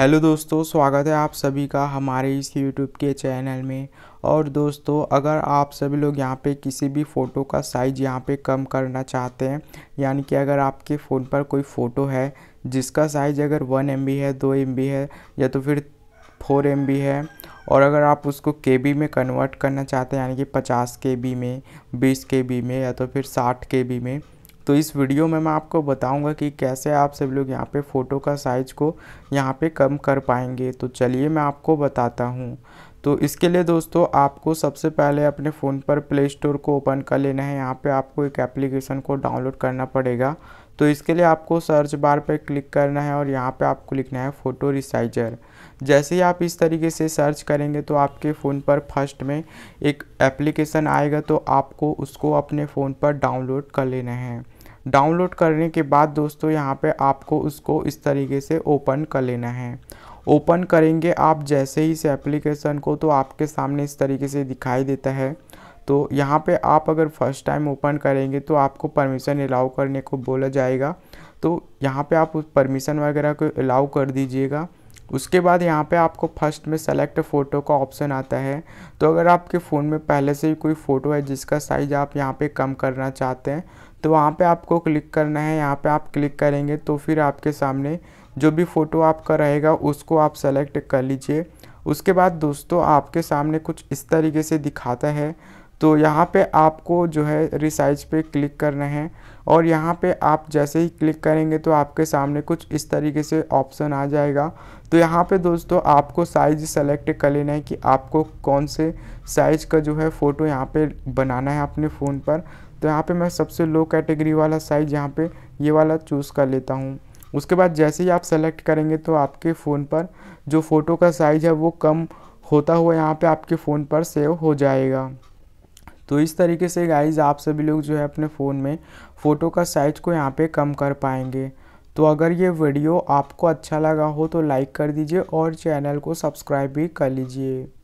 hello दोस्तों स्वागत है आप सभी का हमारे इस यूट्यूब के चैनल में और दोस्तों अगर आप सभी लोग यहाँ पे किसी भी फ़ोटो का साइज़ यहाँ पे कम करना चाहते हैं यानी कि अगर आपके फ़ोन पर कोई फ़ोटो है जिसका साइज़ अगर वन एम है दो एम है या तो फिर फोर एम है और अगर आप उसको के में कन्वर्ट करना चाहते हैं यानी कि पचास के में बीस के में या तो फिर साठ के में तो इस वीडियो में मैं आपको बताऊंगा कि कैसे आप सब लोग यहाँ पे फ़ोटो का साइज़ को यहाँ पे कम कर पाएंगे तो चलिए मैं आपको बताता हूँ तो इसके लिए दोस्तों आपको सबसे पहले अपने फ़ोन पर प्ले स्टोर को ओपन कर लेना है यहाँ पे आपको एक एप्लीकेशन को डाउनलोड करना पड़ेगा तो इसके लिए आपको सर्च बार पर क्लिक करना है और यहाँ पर आपको लिखना है फ़ोटो रिसाइजर जैसे ही आप इस तरीके से सर्च करेंगे तो आपके फ़ोन पर फर्स्ट में एक एप्लीकेशन आएगा तो आपको उसको अपने फ़ोन पर डाउनलोड कर लेना है डाउनलोड करने के बाद दोस्तों यहाँ पे आपको उसको इस तरीके से ओपन कर लेना है ओपन करेंगे आप जैसे ही इस एप्लीकेशन को तो आपके सामने इस तरीके से दिखाई देता है तो यहाँ पे आप अगर फर्स्ट टाइम ओपन करेंगे तो आपको परमिशन अलाउ करने को बोला जाएगा तो यहाँ पे आप उस परमिशन वगैरह को अलाउ कर दीजिएगा उसके बाद यहाँ पे आपको फर्स्ट में सेलेक्ट फ़ोटो का ऑप्शन आता है तो अगर आपके फ़ोन में पहले से ही कोई फ़ोटो है जिसका साइज़ आप यहाँ पे कम करना चाहते हैं तो वहाँ पे आपको क्लिक करना है यहाँ पे आप क्लिक करेंगे तो फिर आपके सामने जो भी फ़ोटो आपका रहेगा उसको आप सेलेक्ट कर लीजिए उसके बाद दोस्तों आपके सामने कुछ इस तरीके से दिखाता है तो यहाँ पे आपको जो है रिसाइज पे क्लिक करना है और यहाँ पे आप जैसे ही क्लिक करेंगे तो आपके सामने कुछ इस तरीके से ऑप्शन आ जाएगा तो यहाँ पे दोस्तों आपको साइज सेलेक्ट कर लेना है कि आपको कौन से साइज का जो है फ़ोटो यहाँ पे बनाना है अपने फ़ोन पर तो यहाँ पे मैं सबसे लो कैटेगरी वाला साइज़ यहाँ पे ये वाला चूज़ कर लेता हूँ उसके बाद जैसे ही आप सेलेक्ट करेंगे तो आपके फ़ोन पर जो फ़ोटो का साइज़ है वो कम होता हुआ यहाँ पर आपके फ़ोन पर सेव हो जाएगा तो इस तरीके से गाइज़ आप सभी लोग जो है अपने फ़ोन में फ़ोटो का साइज़ को यहाँ पे कम कर पाएंगे तो अगर ये वीडियो आपको अच्छा लगा हो तो लाइक कर दीजिए और चैनल को सब्सक्राइब भी कर लीजिए